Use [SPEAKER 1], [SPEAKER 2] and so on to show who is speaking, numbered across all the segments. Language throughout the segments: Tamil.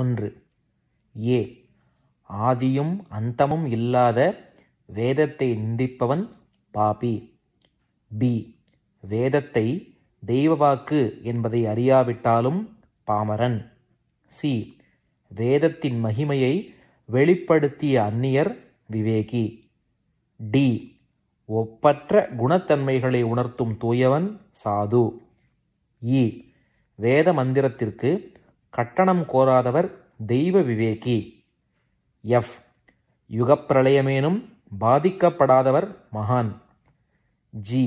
[SPEAKER 1] ஒன்று ஏ ஆதியும் அந்தமும் இல்லாத வேதத்தை நிந்திப்பவன் பாபி பி வேதத்தை தெய்வவாக்கு என்பதை அறியாவிட்டாலும் பாமரன் சி வேதத்தின் மகிமையை வெளிப்படுத்திய அந்நியர் விவேகி டி ஒப்பற்ற குணத்தன்மைகளை உணர்த்தும் தூயவன் சாது இ வேத மந்திரத்திற்கு கட்டணம் கோராதவர் தெய்வ விவேகி எஃப் யுகப்பிரளயமேனும் பாதிக்கப்படாதவர் மகான் ஜி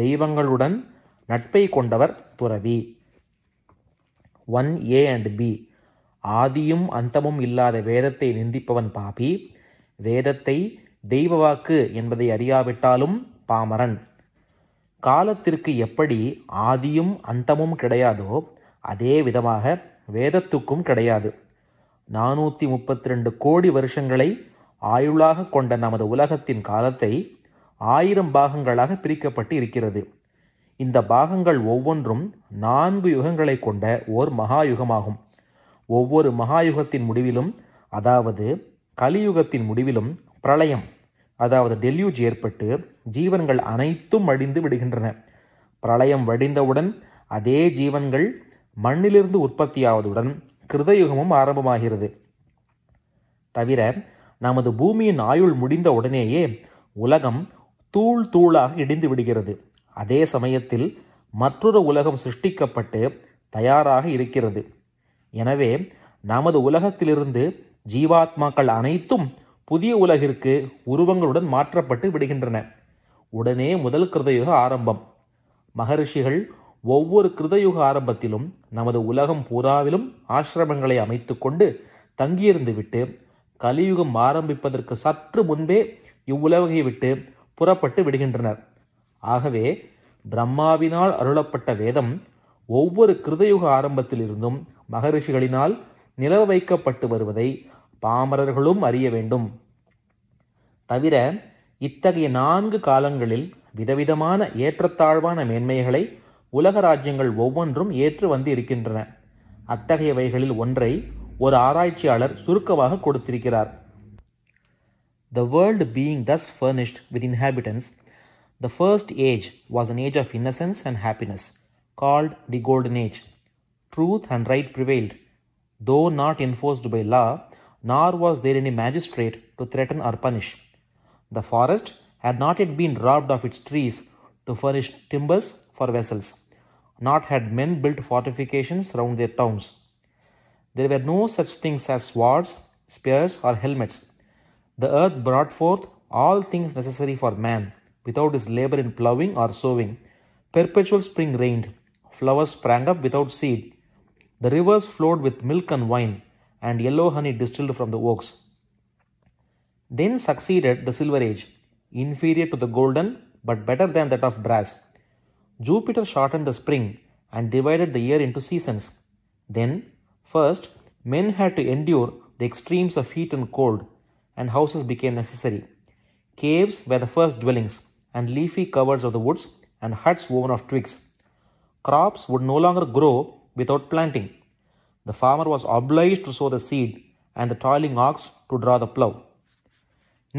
[SPEAKER 1] தெய்வங்களுடன் நட்பை கொண்டவர் துறவி ஒன் ஏ அண்ட் பி ஆதியும் அந்தமும் இல்லாத வேதத்தை நிந்திப்பவன் பாபி வேதத்தை தெய்வவாக்கு என்பதை அறியாவிட்டாலும் பாமரன் காலத்திற்கு எப்படி ஆதியும் அந்தமும் கிடையாதோ அதே விதமாக வேதத்துக்கும் கிடையாது நானூற்றி முப்பத்தி ரெண்டு கோடி வருஷங்களை ஆயுளாக கொண்ட நமது உலகத்தின் காலத்தை ஆயிரம் பாகங்களாக பிரிக்கப்பட்டு இருக்கிறது இந்த பாகங்கள் ஒவ்வொன்றும் நான்கு யுகங்களை கொண்ட ஓர் மகாயுகமாகும் ஒவ்வொரு மகாயுகத்தின் முடிவிலும் அதாவது கலியுகத்தின் முடிவிலும் பிரளயம் அதாவது டெல்யூஜ் ஏற்பட்டு ஜீவன்கள் அனைத்தும் வடிந்து விடுகின்றன பிரளயம் வடிந்தவுடன் அதே ஜீவன்கள் மண்ணிலிருந்து உற்பத்தியாவதுடன் கிருதயுகமும் ஆரம்பமாகிறது தவிர நமது பூமியின் ஆயுள் முடிந்த உடனேயே உலகம் தூள் தூளாக இடிந்து விடுகிறது அதே சமயத்தில் மற்றொரு உலகம் சிருஷ்டிக்கப்பட்டு தயாராக இருக்கிறது எனவே நமது உலகத்திலிருந்து ஜீவாத்மாக்கள் அனைத்தும் புதிய உலகிற்கு உருவங்களுடன் மாற்றப்பட்டு விடுகின்றன உடனே முதல் கிருதயுக ஆரம்பம் மகரிஷிகள் ஒவ்வொரு கிருதயுக ஆரம்பத்திலும் நமது உலகம் பூராவிலும் ஆசிரமங்களை அமைத்து கொண்டு தங்கியிருந்து விட்டு கலியுகம் ஆரம்பிப்பதற்கு சற்று முன்பே இவ்வுலகை விட்டு புறப்பட்டு விடுகின்றனர் ஆகவே பிரம்மாவினால் அருளப்பட்ட வேதம் ஒவ்வொரு கிருதயுக ஆரம்பத்திலிருந்தும் மகரிஷிகளினால் நிலவ வைக்கப்பட்டு வருவதை பாமரர்களும் அறிய வேண்டும் தவிர இத்தகைய நான்கு காலங்களில் விதவிதமான ஏற்றத்தாழ்வான மேன்மைகளை உலக ராஜ்யங்கள் ஒவ்வொன்றும் ஏற்று வந்து இருக்கின்றன அத்தகையவைகளில் ஒன்றை ஒரு ஆராய்ச்சியாளர் சுருக்கமாக கொடுத்திருக்கிறார் the world being thus furnished with inhabitants the first age was an age of innocence and happiness called the golden age truth and right prevailed though not enforced by law nor was there any magistrate to threaten or punish the forest had not it been robbed of its trees to furnish timbers for vessels not had men built fortifications round their towns. There were no such things as swords, spears, or helmets. The earth brought forth all things necessary for man, without his labor in ploughing or sowing. Perpetual spring reigned. Flowers sprang up without seed. The rivers flowed with milk and wine, and yellow honey distilled from the oaks. Then succeeded the Silver Age, inferior to the golden, but better than that of brass. Jupiter shortened the spring and divided the year into seasons. Then, first, men had to endure the extremes of heat and cold, and houses became necessary. Caves were the first dwellings, and leafy covers of the woods, and huts woven of twigs. Crops would no longer grow without planting. The farmer was obliged to sow the seed, and the toiling ox to draw the plough.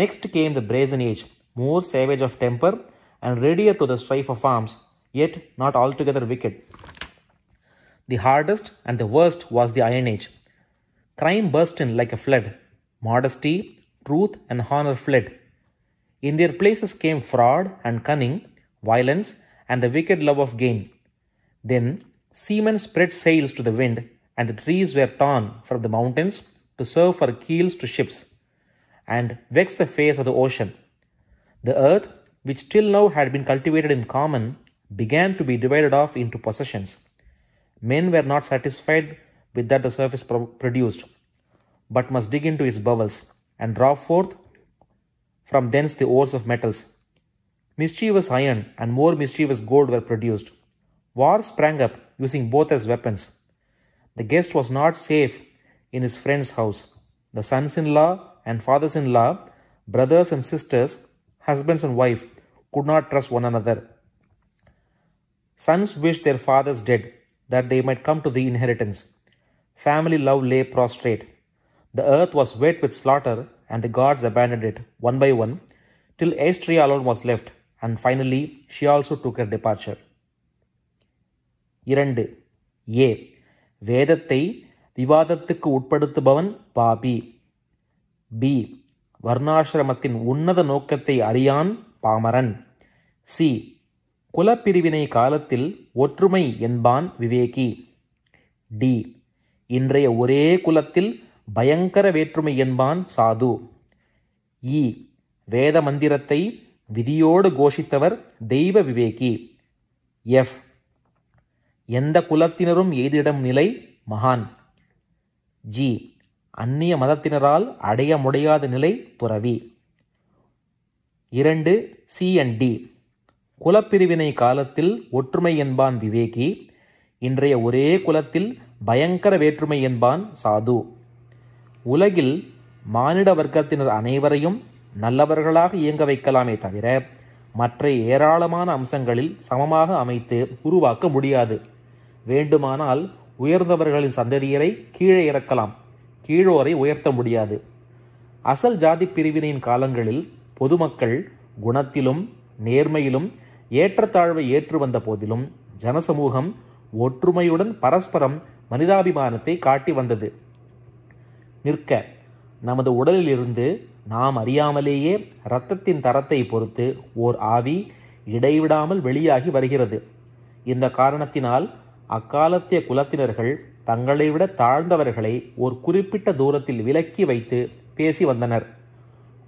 [SPEAKER 1] Next came the Brazen Age, more savage of temper and readier to the strife of arms yet not altogether wicked. The hardest and the worst was the Iron Age. Crime burst in like a flood. Modesty, truth, and honor fled. In their places came fraud and cunning, violence, and the wicked love of gain. Then seamen spread sails to the wind, and the trees were torn from the mountains to serve for keels to ships, and vexed the face of the ocean. The earth, which till now had been cultivated in common, began to be divided off into possessions. Men were not satisfied with that the surface produced, but must dig into its bowels and draw forth from thence the ores of metals. Mischievous iron and more mischievous gold were produced. War sprang up, using both as weapons. The guest was not safe in his friend's house. The sons in law and fathers in law, brothers and sisters, husbands and wife could not trust one another Sons wished their fathers dead, that they might come to the inheritance. Family love lay prostrate. The earth was wet with slaughter, and the gods abandoned it, one by one, till Aestria alone was left, and finally she also took her departure. 2. ஏ வேதத்தை விவாதத்துக்கு உட்படுத்துபவன் பாபி பி வர்ணாசிரமத்தின் உன்னத நோக்கத்தை அறியான் பாமரன் சி குலப்பிரிவினை காலத்தில் ஒற்றுமை என்பான் விவேகி டி இன்றைய ஒரே குலத்தில் பயங்கர வேற்றுமை என்பான் சாது இ வேத மந்திரத்தை விதியோடு கோஷித்தவர் தெய்வ விவேகி எஃப் எந்த குலத்தினரும் எய்திடம் நிலை மகான் ஜி அந்நிய மதத்தினரால் அடைய முடியாத நிலை துறவி இரண்டு சி அண்ட் டி குலப்பிரிவினை காலத்தில் ஒற்றுமை என்பான் விவேகி இன்றைய ஒரே குலத்தில் பயங்கர வேற்றுமை என்பான் சாது உலகில் மானிட வர்க்கத்தினர் அனைவரையும் நல்லவர்களாக இயங்க வைக்கலாமே தவிர மற்ற ஏராளமான அம்சங்களில் சமமாக அமைத்து உருவாக்க முடியாது வேண்டுமானால் உயர்ந்தவர்களின் சந்ததியரை கீழே இறக்கலாம் கீழோரை உயர்த்த முடியாது அசல் ஜாதி பிரிவினையின் காலங்களில் பொதுமக்கள் குணத்திலும் நேர்மையிலும் ஏற்றத்தாழ்வை ஏற்று வந்த போதிலும் ஜனசமூகம் ஒற்றுமையுடன் பரஸ்பரம் மனிதாபிமானத்தை காட்டி வந்தது நிற்க நமது உடலிலிருந்து நாம் அறியாமலேயே இரத்தத்தின் தரத்தை பொறுத்து ஓர் ஆவி இடைவிடாமல் வெளியாகி வருகிறது இந்த காரணத்தினால் அக்காலத்திய குலத்தினர்கள் தங்களை விட தாழ்ந்தவர்களை ஒரு குறிப்பிட்ட தூரத்தில் விலக்கி வைத்து பேசி வந்தனர்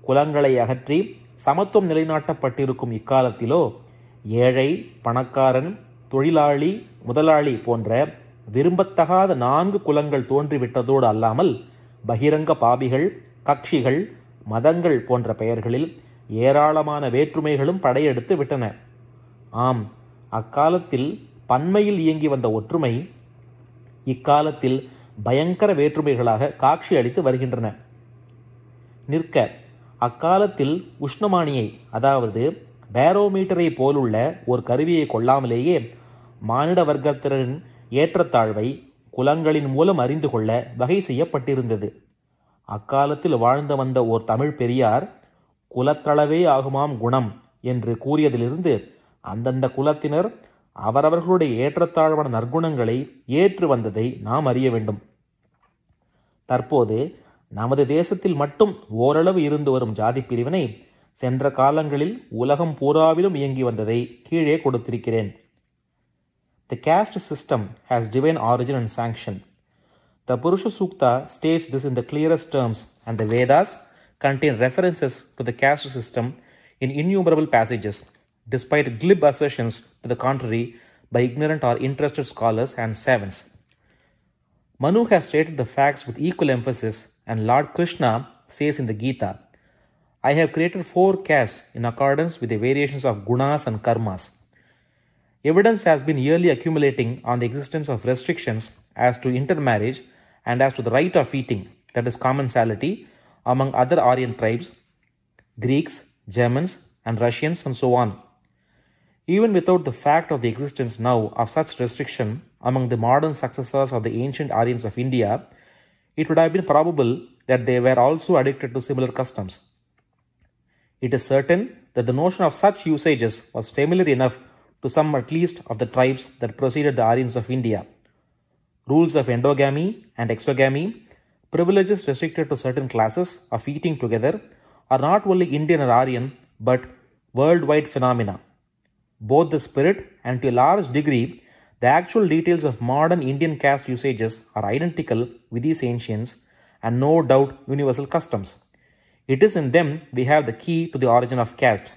[SPEAKER 1] குலங்களை அகற்றி சமத்துவம் நிலைநாட்டப்பட்டிருக்கும் இக்காலத்திலோ ஏழை பணக்காரன் தொழிலாளி முதலாளி போன்ற விரும்பத்தகாத நான்கு குலங்கள் தோன்றிவிட்டதோடு அல்லாமல் பகிரங்க பாபிகள் கட்சிகள் மதங்கள் போன்ற பெயர்களில் ஏராளமான வேற்றுமைகளும் படையெடுத்து விட்டன ஆம் அக்காலத்தில் பன்மையில் இயங்கி வந்த ஒற்றுமை இக்காலத்தில் பயங்கர வேற்றுமைகளாக காட்சி அளித்து வருகின்றன நிற்க அக்காலத்தில் உஷ்ணமானியை அதாவது பேரோமீட்டரை போலுள்ள ஒரு கருவியை கொள்ளாமலேயே மானிட வர்க்கத்தினரின் ஏற்றத்தாழ்வை குலங்களின் மூலம் அறிந்து கொள்ள வகை செய்யப்பட்டிருந்தது அக்காலத்தில் வாழ்ந்து வந்த ஓர் தமிழ் பெரியார் குலத்தளவே ஆகுமாம் குணம் என்று கூறியதிலிருந்து அந்தந்த குலத்தினர் அவரவர்களுடைய ஏற்றத்தாழ்வான நற்குணங்களை ஏற்று வந்ததை நாம் அறிய வேண்டும் தற்போது நமது தேசத்தில் மட்டும் ஓரளவு இருந்து வரும் ஜாதி பிரிவினை The caste system has divine origin and sanction. The Purusha Sukta states this in the clearest terms, and the Vedas contain references to the caste system in innumerable passages, despite glib assertions to the contrary by ignorant or interested scholars and savants. Manu has stated the facts with equal emphasis, and Lord Krishna says in the Gita, I have created four castes in accordance with the variations of gunas and karmas. Evidence has been yearly accumulating on the existence of restrictions as to intermarriage and as to the right of eating, that is, commensality, among other Aryan tribes, Greeks, Germans, and Russians, and so on. Even without the fact of the existence now of such restriction among the modern successors of the ancient Aryans of India, it would have been probable that they were also addicted to similar customs. It is certain that the notion of such usages was familiar enough to some at least of the tribes that preceded the Aryans of India. Rules of endogamy and exogamy, privileges restricted to certain classes of eating together, are not only Indian or Aryan but worldwide phenomena. Both the spirit and to a large degree the actual details of modern Indian caste usages are identical with these ancients and no doubt universal customs. It is in them we have the key to the origin of caste.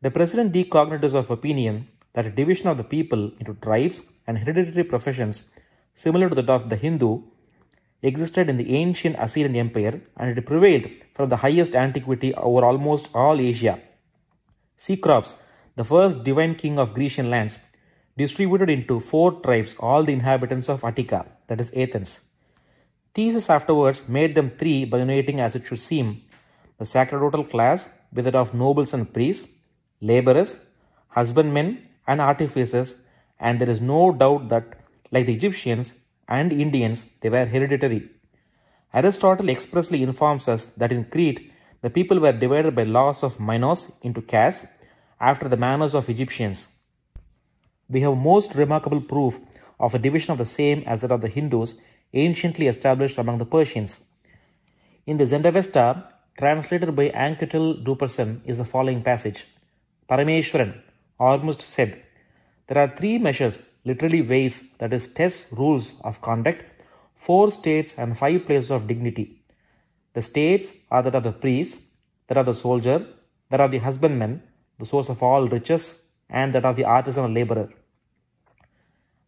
[SPEAKER 1] The president decognitors of opinion that a division of the people into tribes and hereditary professions, similar to that of the Hindu, existed in the ancient Assyrian Empire and it prevailed from the highest antiquity over almost all Asia. Cecrops, the first divine king of Grecian lands, distributed into four tribes all the inhabitants of Attica, that is Athens. Theseus afterwards made them three by uniting as it should seem the sacerdotal class with that of nobles and priests, laborers, husbandmen and artificers and there is no doubt that like the Egyptians and Indians they were hereditary. Aristotle expressly informs us that in Crete the people were divided by laws of Minos into castes after the manners of Egyptians. We have most remarkable proof of a division of the same as that of the Hindus anciently established among the Persians. In the Zendavesta, translated by Anquetil Duperson, is the following passage Parameshwaran almost said, There are three measures, literally ways, that is, tests, rules of conduct, four states, and five places of dignity. The states are that of the priest, that of the soldier, that of the husbandman, the source of all riches, and that of the artisan or laborer.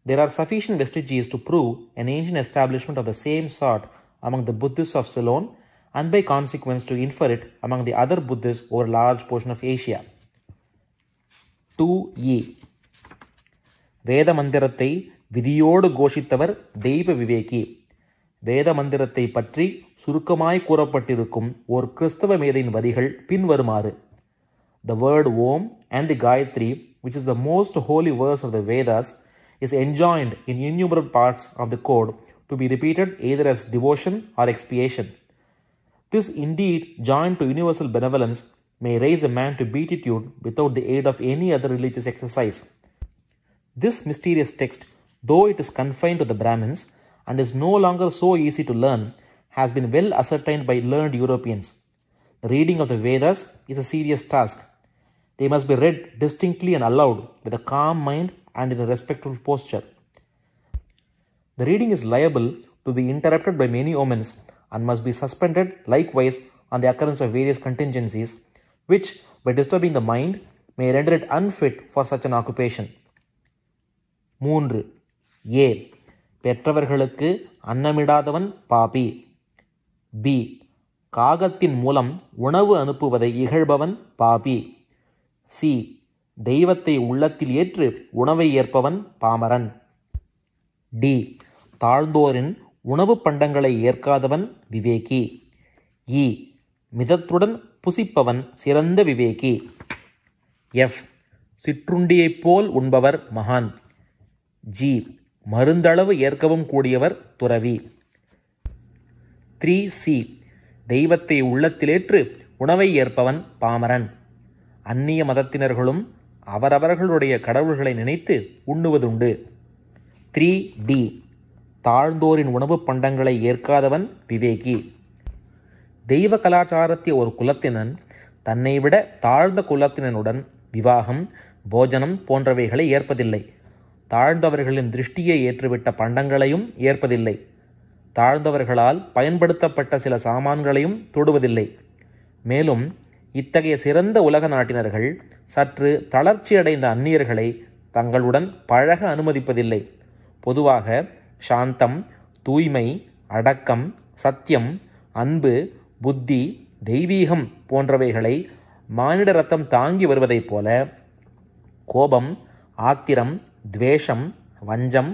[SPEAKER 1] There are sufficient vestiges to prove an ancient establishment of the same sort among the Buddhists of Ceylon and by consequence to infer it among the other Buddhists over a large portion of Asia. 2e Veda Mandirathai Vidiyodu Goshitavar Deiva Viveki Veda Mandirathai Patri Surukamai Kurapatirukum or Kristava Medin Varihal Pinvarumare The word womb and the Gayatri, which is the most holy verse of the Vedas, is enjoined in innumerable parts of the code to be repeated either as devotion or expiation. This indeed, joined to universal benevolence, may raise a man to beatitude without the aid of any other religious exercise. This mysterious text, though it is confined to the Brahmins and is no longer so easy to learn, has been well ascertained by learned Europeans. The reading of the Vedas is a serious task they must be read distinctly and aloud with a calm mind and in a respectful posture. The reading is liable to be interrupted by many omens and must be suspended likewise on the occurrence of various contingencies, which, by disturbing the mind, may render it unfit for such an occupation. மூன்று ஏ பெற்றவர்களுக்கு அன்னமிடாதவன் பாபி பி காகத்தின் மூலம் உணவு அனுப்புவதை இகழ்பவன் பாபி சி தெய்வத்தை உள்ளத்தில் ஏற்று உணவை ஏற்பவன் பாமரன் டி தாழ்ந்தோரின் உணவு பண்டங்களை ஏற்காதவன் விவேகி இ மிதத்துடன் புசிப்பவன் சிறந்த விவேகி எஃப் சிற்றுண்டியைப் போல் உண்பவர் மகான் ஜி மருந்தளவு ஏற்கவும் கூடியவர் துறவி த்ரீ சி தெய்வத்தை உள்ளத்திலேற்று உணவை ஏற்பவன் பாமரன் அந்நிய மதத்தினர்களும் அவரவர்களுடைய கடவுள்களை நினைத்து உண்ணுவதுண்டு த்ரீ டி தாழ்ந்தோரின் உணவுப் பண்டங்களை ஏற்காதவன் விவேகி தெய்வ கலாச்சாரத்திய ஒரு குலத்தினன் தன்னை விட தாழ்ந்த குலத்தினனுடன் விவாகம் போஜனம் போன்றவைகளை ஏற்பதில்லை தாழ்ந்தவர்களின் திருஷ்டியை ஏற்றுவிட்ட பண்டங்களையும் ஏற்பதில்லை தாழ்ந்தவர்களால் பயன்படுத்தப்பட்ட சில சாமான்களையும் தொடுவதில்லை மேலும் இத்தகைய சிறந்த உலக நாட்டினர்கள் சற்று தளர்ச்சியடைந்த அந்நியர்களை தங்களுடன் பழக அனுமதிப்பதில்லை பொதுவாக சாந்தம் தூய்மை அடக்கம் சத்தியம் அன்பு புத்தி தெய்வீகம் போன்றவைகளை மானிட ரத்தம் தாங்கி வருவதைப் போல கோபம் ஆத்திரம் துவேஷம் வஞ்சம்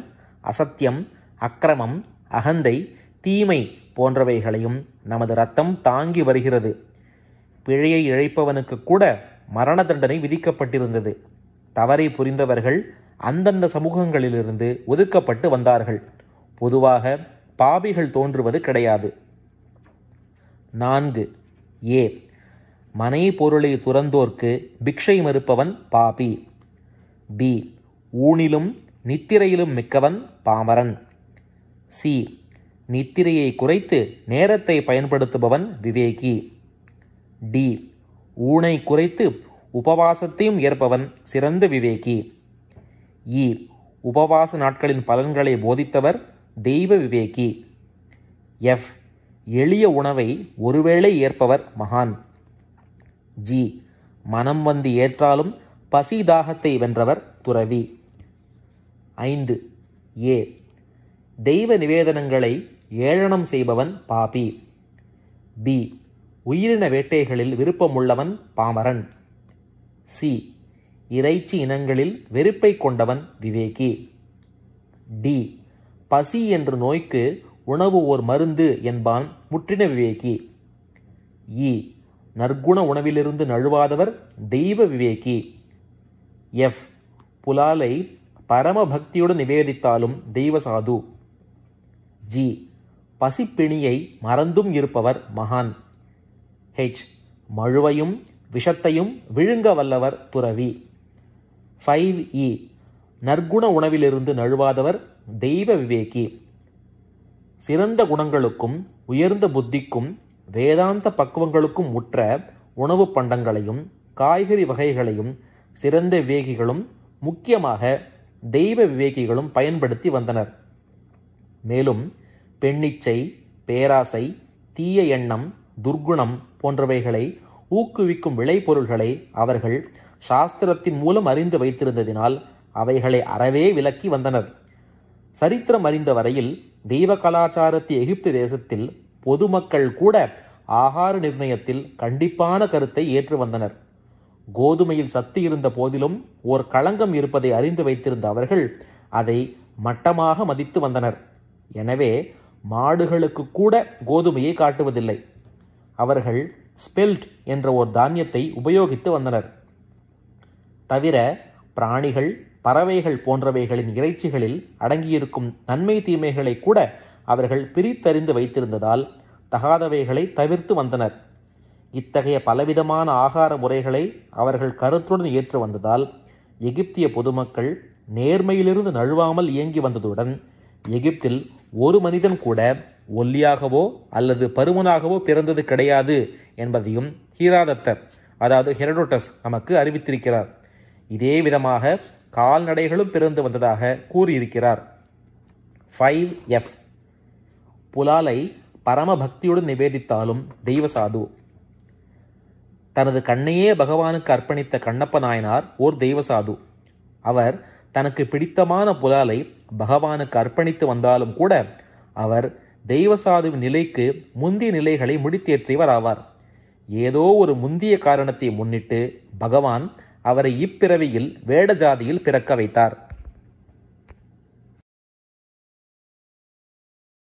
[SPEAKER 1] அசத்தியம் அக்கிரமம் அகந்தை தீமை போன்றவைகளையும் நமது ரத்தம் தாங்கி வருகிறது பிழையை இழைப்பவனுக்கு கூட மரண தண்டனை விதிக்கப்பட்டிருந்தது தவறை புரிந்தவர்கள் அந்தந்த சமூகங்களிலிருந்து ஒதுக்கப்பட்டு வந்தார்கள் பொதுவாக பாபிகள் தோன்றுவது கிடையாது நான்கு ஏ மனை பொருளை துறந்தோர்க்கு பிக்ஷை மறுப்பவன் பாபி பி ஊனிலும் நித்திரையிலும் மிக்கவன் பாமரன் சி நித்திரையை குறைத்து நேரத்தை பயன்படுத்துபவன் விவேகி டி ஊனை குறைத்து உபவாசத்தையும் ஏற்பவன் சிறந்த விவேகி இ உபவாச நாட்களின் பலன்களை போதித்தவர் தெய்வ விவேகி எஃப் எளிய உணவை ஒருவேளை ஏற்பவர் மகான் ஜி மனம் வந்து ஏற்றாலும் பசி தாகத்தை வென்றவர் துறவி ஐந்து ஏ தெய்வ நிவேதனங்களை ஏளனம் செய்பவன் பாபி பி உயிரின வேட்டைகளில் விருப்பமுள்ளவன் பாமரன் சி இறைச்சி இனங்களில் வெறுப்பை கொண்டவன் விவேகி டி பசி என்ற நோய்க்கு உணவு ஓர் மருந்து என்பான் முற்றின விவேகி இ நற்குண உணவிலிருந்து நழுவாதவர் தெய்வ விவேகி எஃப் புலாலை பரம பக்தியுடன் நிவேதித்தாலும் தெய்வ சாது ஜி பசிப்பிணியை மறந்தும் இருப்பவர் மகான் ஹெச் மழுவையும் விஷத்தையும் விழுங்க வல்லவர் துறவி ஃபைவ் இ e. நற்குண உணவிலிருந்து நழுவாதவர் தெய்வ விவேகி சிறந்த குணங்களுக்கும் உயர்ந்த புத்திக்கும் வேதாந்த பக்குவங்களுக்கும் உற்ற உணவு பண்டங்களையும் காய்கறி வகைகளையும் சிறந்த விவேகிகளும் முக்கியமாக தெய்வ விவேகிகளும் பயன்படுத்தி வந்தனர் மேலும் பெண்ணிச்சை பேராசை தீய எண்ணம் துர்க்குணம் போன்றவைகளை ஊக்குவிக்கும் விளைபொருள்களை அவர்கள் சாஸ்திரத்தின் மூலம் அறிந்து வைத்திருந்ததினால் அவைகளை அறவே விலக்கி வந்தனர் சரித்திரம் அறிந்த வரையில் தெய்வ கலாச்சாரத்தை எகிப்து தேசத்தில் பொதுமக்கள் கூட ஆகார நிர்ணயத்தில் கண்டிப்பான கருத்தை ஏற்று வந்தனர் கோதுமையில் சத்து இருந்த போதிலும் ஓர் களங்கம் இருப்பதை அறிந்து வைத்திருந்த அவர்கள் அதை மட்டமாக மதித்து வந்தனர் எனவே மாடுகளுக்கு கூட கோதுமையை காட்டுவதில்லை அவர்கள் ஸ்பெல்ட் என்ற ஒரு தானியத்தை உபயோகித்து வந்தனர் தவிர பிராணிகள் பறவைகள் போன்றவைகளின் இறைச்சிகளில் அடங்கியிருக்கும் நன்மை தீமைகளை கூட அவர்கள் பிரித்தறிந்து வைத்திருந்ததால் தகாதவைகளை தவிர்த்து வந்தனர் இத்தகைய பலவிதமான ஆகார முறைகளை அவர்கள் கருத்துடன் ஏற்று வந்ததால் எகிப்திய பொதுமக்கள் நேர்மையிலிருந்து நழுவாமல் இயங்கி வந்ததுடன் எகிப்தில் ஒரு மனிதன் கூட ஒல்லியாகவோ அல்லது பருமனாகவோ பிறந்தது கிடையாது என்பதையும் ஹீராதத்தர் அதாவது ஹெரடோட்டஸ் நமக்கு அறிவித்திருக்கிறார் இதே விதமாக கால்நடைகளும் பிறந்து வந்ததாக கூறியிருக்கிறார் ஃபைவ் எஃப் புலாலை பரமபக்தியுடன் நிவேதித்தாலும் தெய்வ சாது தனது கண்ணையே பகவானுக்கு அர்ப்பணித்த கண்ணப்ப நாயனார் ஓர் தெய்வ சாது அவர் தனக்கு பிடித்தமான புலாலை பகவானுக்கு அர்ப்பணித்து வந்தாலும் கூட அவர் தெய்வசாதுவின் நிலைக்கு முந்திய நிலைகளை முடித்தேற்றியவர் ஆவார் ஏதோ ஒரு முந்திய காரணத்தை முன்னிட்டு பகவான் அவரை இப்பிறவியில் வேடஜாதியில் பிறக்க வைத்தார்